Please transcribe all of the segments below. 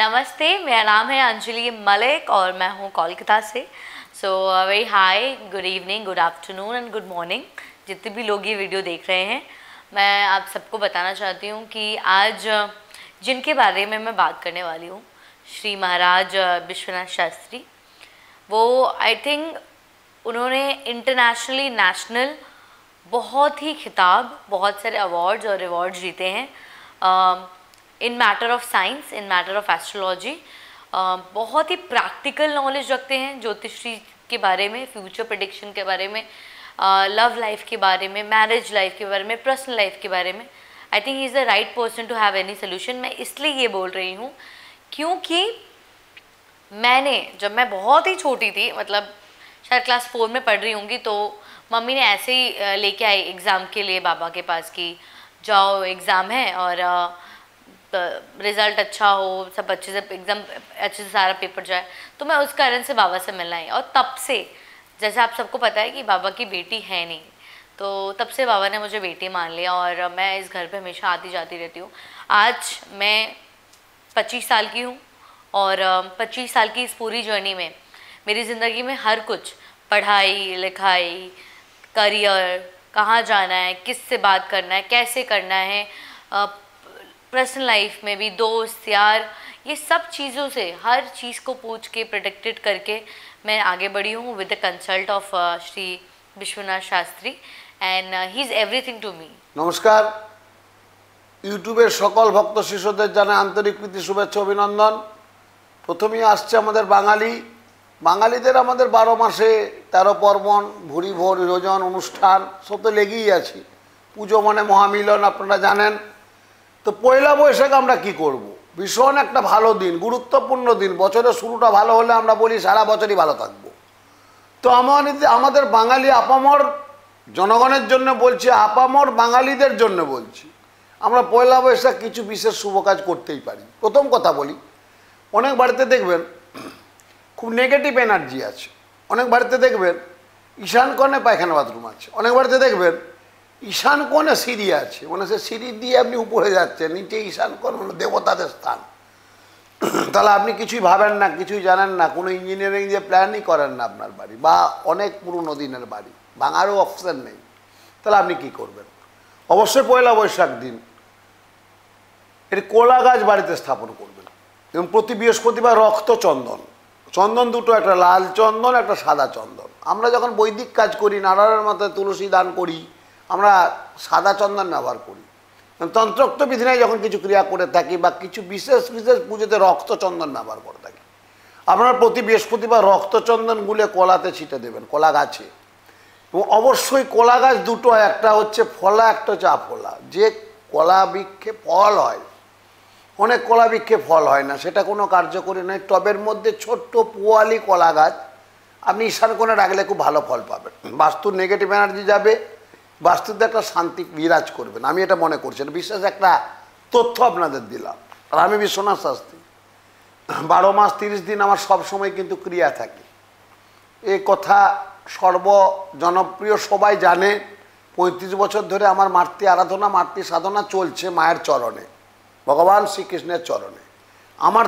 नमस्ते मेरा नाम है अंजलि मलिक और मैं हूँ कोलकाता से so very hi good evening good afternoon and good morning जितने भी लोग ये वीडियो देख रहे हैं मैं आप सबको बताना चाहती हूँ कि आज uh, जिनके बारे में मैं बात करने वाली हूँ श्री महाराज uh, विश्वनाथ शास्त्री वो आई थिंक उन्होंने इंटरनेशनली नेशनल बहुत ही खिताब बहुत सारे अवार्ड्स और अवार्ड जीते हैं uh, in matter of science in matter of astrology बहुत ही प्रैक्टिकल नॉलेज रखते हैं ज्योतिषी के बारे में फ्यूचर प्रडिक्शन के बारे में लव लाइफ के बारे में मैरिज लाइफ के बारे में पर्सनल लाइफ के बारे में I think he is the right person to have any solution मैं इसलिए ये बोल रही हूँ क्योंकि मैंने जब मैं बहुत ही छोटी थी मतलब शायद क्लास फोर में पढ़ रही होंगी तो मम्मी ने ऐसे ही लेके आई एग्ज़ाम के लिए बाबा के पास कि जाओ एग्ज़ाम है और आ, रिज़ल्ट अच्छा हो सब अच्छे से एग्जाम अच्छे से सारा पेपर जाए तो मैं उस कारण से बाबा से मिलना आई और तब से जैसे आप सबको पता है कि बाबा की बेटी है नहीं तो तब से बाबा ने मुझे बेटी मान लिया और मैं इस घर पे हमेशा आती जाती रहती हूँ आज मैं 25 साल की हूँ और 25 साल की इस पूरी जर्नी में मेरी ज़िंदगी में हर कुछ पढ़ाई लिखाई करियर कहाँ जाना है किस से बात करना है कैसे करना है पर्सनल लाइफ में भी दोस्त यार ये सब चीज़ों से हर चीज़ को पूछ के प्रोटेक्टेड करके मैं आगे बढ़ी हूँ with the consult of Shri Vishwanath Shastri and he is everything to me নমস্কার ইউটিউবের সকল ভক্ত শিশুদের জানা আন্তরিক প্রীতি শুভেচ্ছা অভিনন্দন প্রথমেই আসছে আমাদের বাঙালি বাঙালিদের আমাদের বারো মাসে তেরো পর্বণ ভুরি ভোর যোজন অনুষ্ঠান সব তো লেগেই আছে পুজো মানে মহামিলন আপনারা জানেন তো পয়লা বৈশাখ আমরা কি করব। ভীষণ একটা ভালো দিন গুরুত্বপূর্ণ দিন বছরের শুরুটা ভালো হলে আমরা বলি সারা বছরই ভালো থাকব তো আমার আমাদের বাঙালি আপামর জনগণের জন্য বলছি আপামর বাঙালিদের জন্য বলছি আমরা পয়লা বৈশাখ কিছু বিশেষ শুভ কাজ করতেই পারি প্রথম কথা বলি অনেক বাড়িতে দেখবেন খুব নেগেটিভ এনার্জি আছে অনেক বাড়িতে দেখবেন ঈশান কর্ণে পায়খানা বাথরুম আছে অনেক বাড়িতে দেখবেন ঈশান কোণে সিঁড়ি আছে মানে সে সিঁড়ি দিয়ে আপনি উপরে যাচ্ছেন নিচে ঈশান কোন দেবতাদের স্থান তাহলে আপনি কিছুই ভাবেন না কিছুই জানেন না কোনো ইঞ্জিনিয়ারিং দিয়ে প্ল্যানই করেন না আপনার বাড়ি বা অনেক পুরনো দিনের বাড়ি ভাঙারও অপশান নেই তাহলে আপনি কি করবেন অবশ্যই পয়লা বৈশাখ দিন এটি কোলা গাছ বাড়িতে স্থাপন করবেন এবং প্রতি বৃহস্পতিবার রক্ত চন্দন চন্দন দুটো একটা লাল চন্দন একটা সাদা চন্দন আমরা যখন বৈদিক কাজ করি নারায়ণের মাথায় তুলসী দান করি আমরা সাদা চন্দন ব্যবহার করি তন্ত্রোক্ত বিধিনায় যখন কিছু ক্রিয়া করে থাকি বা কিছু বিশেষ বিশেষ পুজোতে রক্তচন্দন ব্যবহার করে থাকি আপনার প্রতি বৃহস্পতিবার রক্তচন্দন গুলে কলাতে ছিটে দেবেন কলা গাছে এবং অবশ্যই কলা গাছ দুটো একটা হচ্ছে ফলা একটা হচ্ছে আফলা যে কলা বৃক্ষে ফল হয় অনেক কলা বৃক্ষে ফল হয় না সেটা কোনো কার্যকরী নয় টবের মধ্যে ছোট্ট পোয়ালি কলা গাছ আপনি ঈশান কোণে রাখলে খুব ভালো ফল পাবেন বাস্তুর নেগেটিভ এনার্জি যাবে বাস্তুতে একটা শান্তি বিরাজ করবেন আমি এটা মনে করছি বিশেষ একটা তথ্য আপনাদের দিলাম আর আমি বিশ্বনাথ শাস্তি বারো মাস তিরিশ দিন আমার সব সময় কিন্তু ক্রিয়া থাকে এ কথা সর্ব জনপ্রিয় সবাই জানে পঁয়ত্রিশ বছর ধরে আমার মাতৃ আরাধনা মাতৃ সাধনা চলছে মায়ের চরণে ভগবান শ্রীকৃষ্ণের চরণে আমার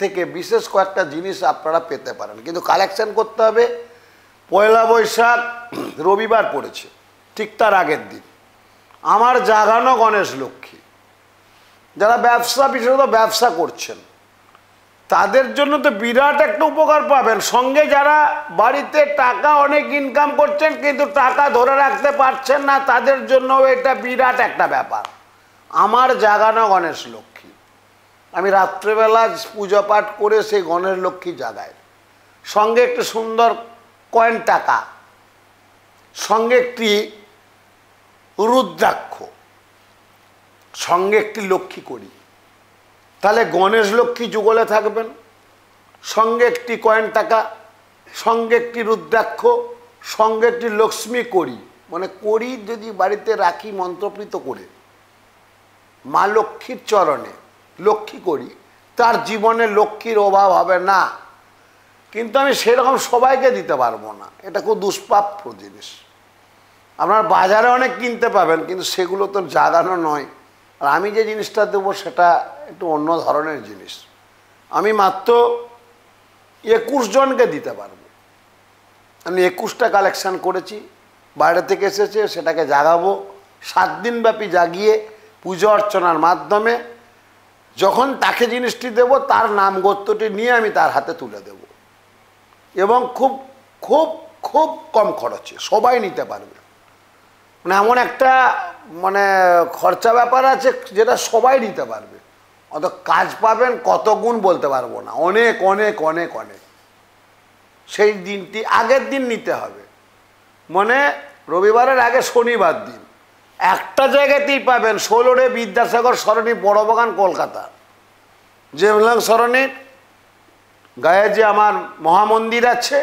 থেকে বিশেষ কয়েকটা জিনিস আপনারা পেতে পারেন কিন্তু কালেকশন করতে হবে পয়লা বৈশাখ রবিবার পড়েছে ঠিক তার আগের দিন আমার জাগানো গণেশ লক্ষ্মী যারা ব্যবসা বিশেষত ব্যবসা করছেন তাদের জন্য তো বিরাট একটা উপকার পাবেন সঙ্গে যারা বাড়িতে টাকা অনেক ইনকাম করছেন কিন্তু টাকা ধরে রাখতে পারছেন না তাদের জন্য এটা বিরাট একটা ব্যাপার আমার জাগানো গণেশ লক্ষ্মী আমি রাত্রেবেলা পুজো পাঠ করে সেই গণেশ লক্ষ্মী জাগাই সঙ্গে একটি সুন্দর কয়েন টাকা সঙ্গে একটি রুদ্রাক্ষ সঙ্গে একটি লক্ষ্মী করি তাহলে গণেশ লক্ষ্মী যুগলে থাকবেন সঙ্গে একটি কয়েন টাকা সঙ্গে একটি রুদ্রাক্ষ সঙ্গে একটি লক্ষ্মী করি মানে করি যদি বাড়িতে রাখি মন্ত্রপ্রীত করে মা লক্ষ্মীর চরণে লক্ষ্মী করি তার জীবনে লক্ষ্মীর অভাব হবে না কিন্তু আমি সেরকম সবাইকে দিতে পারবো না এটা খুব দুষ্প্রাপ্য জিনিস আপনার বাজারে অনেক কিনতে পাবেন কিন্তু সেগুলো তো জাগানো নয় আর আমি যে জিনিসটা দেবো সেটা একটু অন্য ধরনের জিনিস আমি মাত্র একুশ জনকে দিতে পারবো আমি একুশটা কালেকশান করেছি বাইরে থেকে এসেছে সেটাকে জাগাবো সাত দিনব্যাপী জাগিয়ে পুজো অর্চনার মাধ্যমে যখন তাকে জিনিসটি দেব তার নাম গত্যটি নিয়ে আমি তার হাতে তুলে দেব এবং খুব খুব খুব কম খরচে সবাই নিতে পারবে মানে এমন একটা মানে খরচা ব্যাপার আছে যেটা সবাই নিতে পারবে অত কাজ পাবেন কত গুণ বলতে পারবো না অনেক অনেক অনেক অনেক সেই দিনটি আগের দিন নিতে হবে মানে রবিবারের আগে শনিবার দিন একটা জায়গাতেই পাবেন ষোলোরে বিদ্যাসাগর সরণি বড় বাগান কলকাতা জেমলাং সরণির গায়ে যে আমার মহামন্দির আছে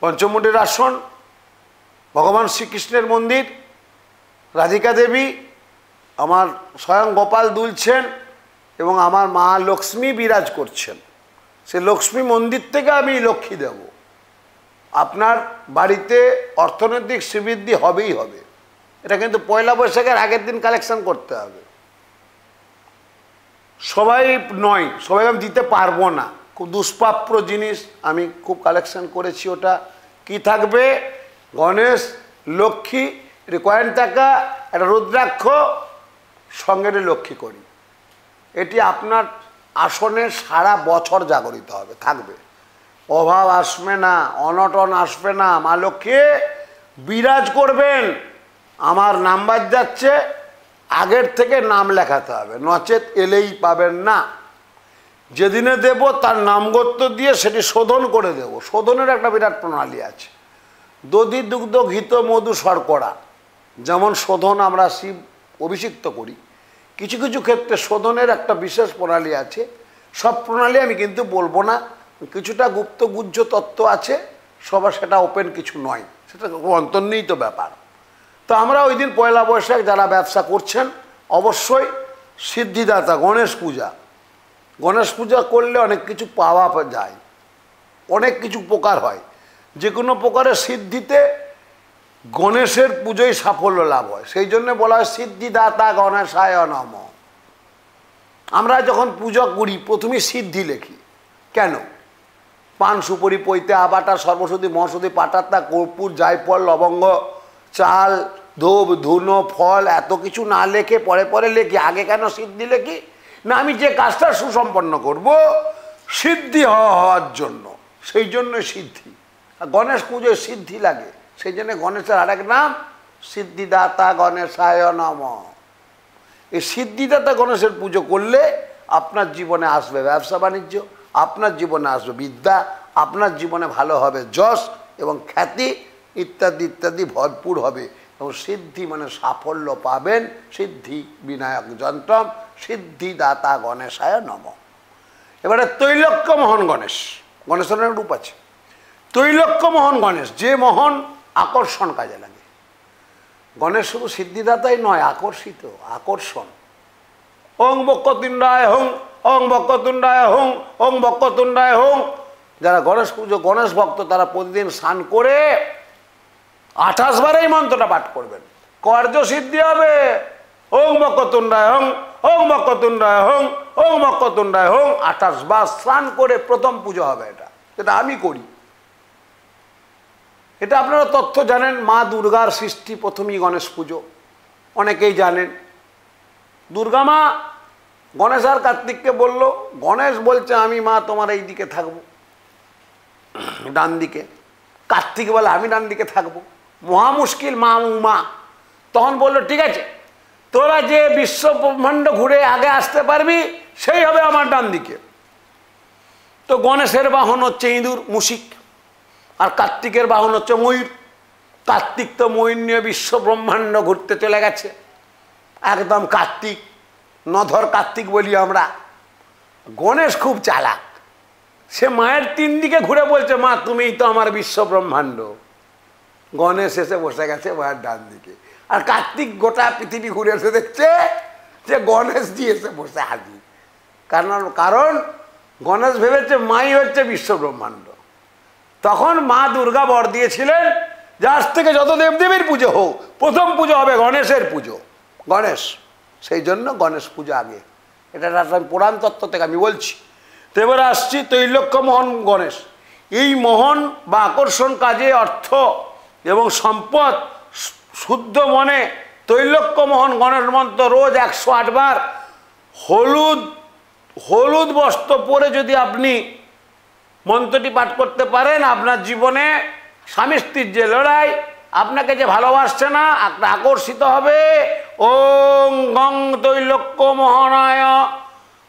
পঞ্চমুটির আসন ভগবান শ্রীকৃষ্ণের মন্দির রাধিকা দেবী আমার স্বয়ং গোপাল দুলছেন এবং আমার মা লক্ষ্মী বিরাজ করছেন সে লক্ষ্মী মন্দির থেকে আমি লক্ষ্মী দেব আপনার বাড়িতে অর্থনৈতিক শ্রীবৃদ্ধি হবেই হবে এটা কিন্তু পয়লা বৈশাখের আগের দিন কালেকশন করতে হবে সবাই নয় সবাই আমি দিতে পারবো না খুব দুষ্প্রাপ্য জিনিস আমি খুব কালেকশন করেছি ওটা কি থাকবে গণেশ লক্ষ্মী এটা টাকা একটা রুদ্রাক্ষ সঙ্গে লক্ষ্মী করি এটি আপনার আসনে সারা বছর জাগরিত হবে থাকবে অভাব আসবে না অনটন আসবে না মা লক্ষ্মী বিরাজ করবেন আমার নাম্বার যাচ্ছে আগের থেকে নাম লেখাতে হবে নচেত এলেই পাবেন না যেদিনে দেব তার নামগত্ব দিয়ে সেটি শোধন করে দেব শোধনের একটা বিরাট প্রণালী আছে দধি দুগ্ধ ঘিত মধু শর্করা যেমন শোধন আমরা শিব অভিষিক্ত করি কিছু কিছু ক্ষেত্রে শোধনের একটা বিশেষ প্রণালী আছে সব প্রণালী আমি কিন্তু বলবো না কিছুটা গুপ্ত গুজ্জ তত্ত্ব আছে সবার সেটা ওপেন কিছু নয় সেটা অন্তর্নিহিত ব্যাপার তো আমরা ওই দিন পয়লা বৈশাখ যারা ব্যবসা করছেন অবশ্যই সিদ্ধিদাতা গণেশ পূজা গণেশ পূজা করলে অনেক কিছু পাওয়া যায় অনেক কিছু উপকার হয় যে কোনো প্রকারের সিদ্ধিতে গণেশের পুজোই সাফল্য লাভ হয় সেই জন্য বলা হয় সিদ্ধিদাতা গণেশায় নম আমরা যখন পুজো করি প্রথমে সিদ্ধি লেখি কেন পান সুপরি পৈতে আবাটা সর্বসতী মহসতী পাটাত্তা কর্পূর জায়ফল লবঙ্গ চাল ধূপ ধুনো ফল এত কিছু না লেখে পরে পরে লেখি আগে কেন সিদ্ধি লেখি না আমি যে কাজটা সুসম্পন্ন করব সিদ্ধি হওয়ার জন্য সেই জন্য সিদ্ধি গণেশ পুজোয় সিদ্ধি লাগে সেই জন্য গণেশের আরেক নাম সিদ্ধিদাতা গণেশায় নম এই সিদ্ধিদাতা গণেশের পুজো করলে আপনার জীবনে আসবে ব্যবসা বাণিজ্য আপনার জীবনে আসবে বিদ্যা আপনার জীবনে ভালো হবে যশ এবং খ্যাতি ইত্যাদি ইত্যাদি ভরপুর হবে এবং সিদ্ধি মানে সাফল্য পাবেন সিদ্ধি বিনায়ক যন্ত্রম সিদ্ধিদাতা গণেশায় নম এবারে তৈলক্য মোহন গণেশ গণেশের অনেক রূপ আছে তৈলক্য মোহন গণেশ যে মোহন আকর্ষণ কাজে লাগে গণেশ শুধু সিদ্ধিদাতাই নয় আকর্ষিত আকর্ষণ ওং বক্কতুণ্ডায় হোং ওং বক্কতুণ্ডায় হোং ওং বক্কতুণ্ডায় হোং যারা গণেশ পুজো গণেশ ভক্ত তারা প্রতিদিন স্নান করে আঠাশ বার এই মন্ত্রটা পাঠ করবেন কার্য সিদ্ধি হবে ওং মকতুণ্ডায় হং ওং মকতুণ্ডায় হং ওং মকতুণ্ডায় হং আঠাশ বার স্নান করে প্রথম পুজো হবে এটা যেটা আমি করি এটা আপনারা তথ্য জানেন মা দুর্গার সৃষ্টি প্রথমেই গণেশ পুজো অনেকেই জানেন দুর্গা মা গণেশ আর কার্তিককে বলল গণেশ বলছে আমি মা তোমার এই দিকে থাকবো ডান দিকে কার্তিক বলে আমি ডান দিকে থাকবো মহা মুশকিল মা উমা তখন বলল ঠিক আছে তোরা যে বিশ্ব ব্রহ্মাণ্ড ঘুরে আগে আসতে পারবি সেই হবে আমার ডান দিকে তো গণেশের বাহন হচ্ছে ইঁদুর মুশিক আর কার্তিকের বাহন হচ্ছে ময়ূর কার্তিক তো ময়ূর নিয়ে বিশ্ব ব্রহ্মাণ্ড ঘুরতে চলে গেছে একদম কার্তিক নধর কার্তিক বলি আমরা গণেশ খুব চালাক সে মায়ের তিন দিকে ঘুরে বলছে মা তুমি তো আমার বিশ্ব ব্রহ্মাণ্ড গণেশ এসে বসে গেছে মায়ের ডান দিকে আর কার্তিক গোটা পৃথিবী ঘুরে এসে দেখছে যে গণেশ দিয়ে এসে বসে হাজির কারণ কারণ গণেশ ভেবেছে মাই হচ্ছে বিশ্ব ব্রহ্মাণ্ড তখন মা দুর্গা বর দিয়েছিলেন যে আজ থেকে যত দেবদেবীর পুজো হোক প্রথম পুজো হবে গণেশের পুজো গণেশ সেই জন্য গণেশ পুজো আগে এটা আমি পুরাণ তত্ত্ব থেকে আমি বলছি তো এবার আসছি তৈলক্ষ মোহন গণেশ এই মোহন বা আকর্ষণ কাজে অর্থ এবং সম্পদ শুদ্ধ মনে তৈলক্ষ মোহন গণেশ মন্ত্র রোজ একশো আটবার হলুদ হলুদ বস্ত্র পরে যদি আপনি মন্ত্রটি পাঠ করতে পারেন আপনার জীবনে স্বামী স্ত্রীর যে লড়াই আপনাকে যে ভালোবাসছে না আপনি আকর্ষিত হবে ওং গং তৈলক্য মোহনায়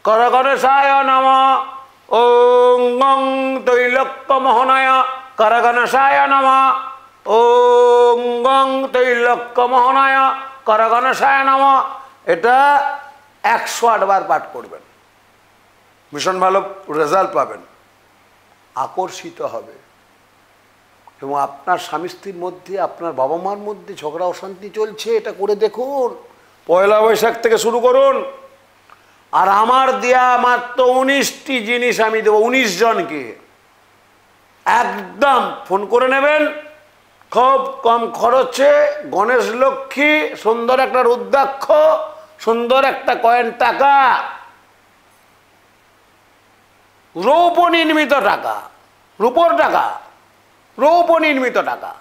কর গণেশায় নম ওং গং তৈলক্য মোহনায় কর গণেশায় নম ওং গং তৈলক্য মোহনায় কর গণেশায় নম এটা একশো আটবার পাঠ করবেন ভীষণ ভালো রেজাল্ট পাবেন আকর্ষিত হবে এবং আপনার স্বামী স্ত্রীর মধ্যে আপনার বাবা মার মধ্যে ঝগড়া অশান্তি চলছে এটা করে দেখুন পয়লা বৈশাখ থেকে শুরু করুন আর আমার দেয়া মাত্র উনিশটি জিনিস আমি দেবো উনিশ জনকে একদম ফোন করে নেবেন খুব কম খরচে গণেশ লক্ষ্মী সুন্দর একটা রুদ্রাক্ষ সুন্দর একটা কয়েন টাকা রৌপ নির্মিত টাকা রূপর টাকা রৌপ নির্মিত টাকা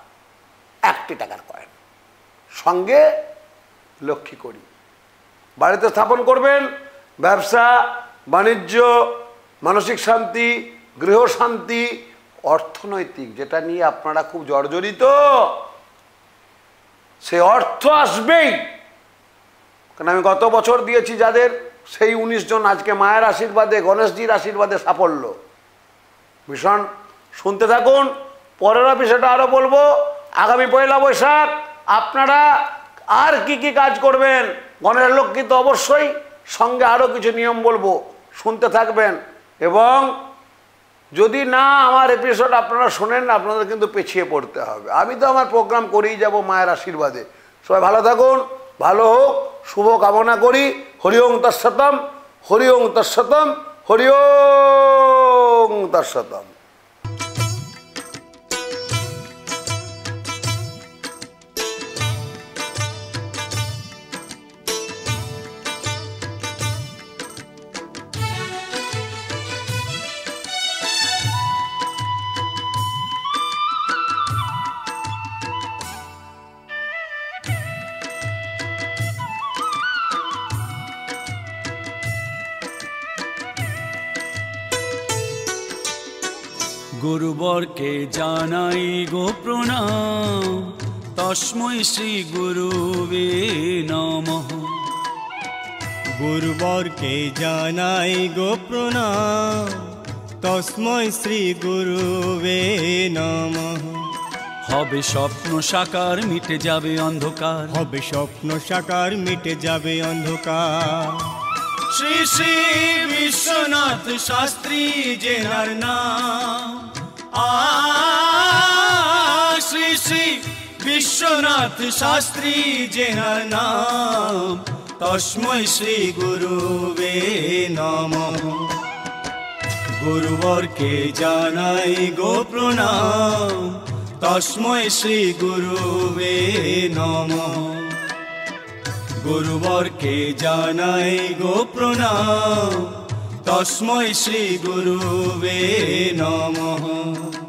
একটি টাকার কয়েন সঙ্গে লক্ষ্মী করি বাড়িতে স্থাপন করবেন ব্যবসা বাণিজ্য মানসিক শান্তি গৃহ শান্তি অর্থনৈতিক যেটা নিয়ে আপনারা খুব জর্জরিত সে অর্থ আসবেই কারণ আমি গত বছর দিয়েছি যাদের সেই উনিশ জন আজকে মায়ের আশীর্বাদে গণেশজির আশীর্বাদে সাফল্য ভীষণ শুনতে থাকুন পরের অফিসেটা আরও বলবো আগামী পয়লা বৈশাখ আপনারা আর কি কি কাজ করবেন গণেশ লক্ষ্মী তো অবশ্যই সঙ্গে আরও কিছু নিয়ম বলবো শুনতে থাকবেন এবং যদি না আমার এপিসোড আপনারা শোনেন না আপনাদের কিন্তু পেছিয়ে পড়তে হবে আমি তো আমার প্রোগ্রাম করেই যাব মায়ের আশীর্বাদে সবাই ভালো থাকুন ভালো হোক শুভ কামনা করি হরি তার তৎসতম হরি ওং হরিওং তৎসতম গুরুবরকে জানাই গো প্রণাম তস্মৈ শ্রী গুরুবে নম গুরুবরকে জানাই গো প্রণাম তস্মৈ শ্রী গুরুবে নম হবে স্বপ্ন সাকার মিটে যাবে অন্ধকার হবে স্বপ্ন সাকার মিটে যাবে অন্ধকার শ্রী শ্রী বিশ্বনাথ শাস্ত্রী জেনার নাম শ্রী শ্রী বিশ্বনাথ শাস্ত্রী যে নাম তস্মৈ শ্রী গুরুবে নম গুরুবরকে জানাই গো প্রণাম তস্মৈ শ্রী গুরুবে নম গুরুবরকে জানাই গো প্রণাম तस्मै श्रीगुरुवे नमः